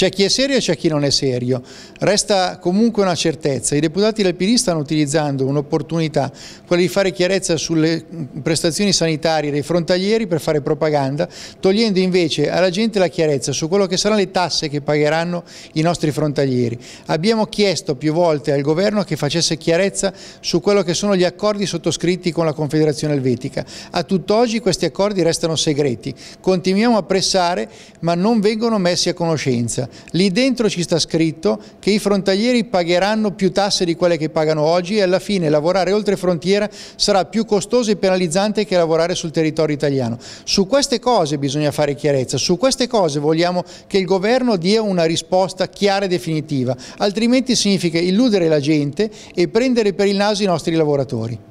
C'è chi è serio e c'è chi non è serio. Resta comunque una certezza. I deputati del PD stanno utilizzando un'opportunità, quella di fare chiarezza sulle prestazioni sanitarie dei frontalieri per fare propaganda, togliendo invece alla gente la chiarezza su quello che saranno le tasse che pagheranno i nostri frontalieri. Abbiamo chiesto più volte al governo che facesse chiarezza su quello che sono gli accordi sottoscritti con la Confederazione Elvetica. A tutt'oggi questi accordi restano segreti. Continuiamo a pressare ma non vengono messi a conoscenza. Lì dentro ci sta scritto che i frontalieri pagheranno più tasse di quelle che pagano oggi e alla fine lavorare oltre frontiera sarà più costoso e penalizzante che lavorare sul territorio italiano. Su queste cose bisogna fare chiarezza, su queste cose vogliamo che il governo dia una risposta chiara e definitiva, altrimenti significa illudere la gente e prendere per il naso i nostri lavoratori.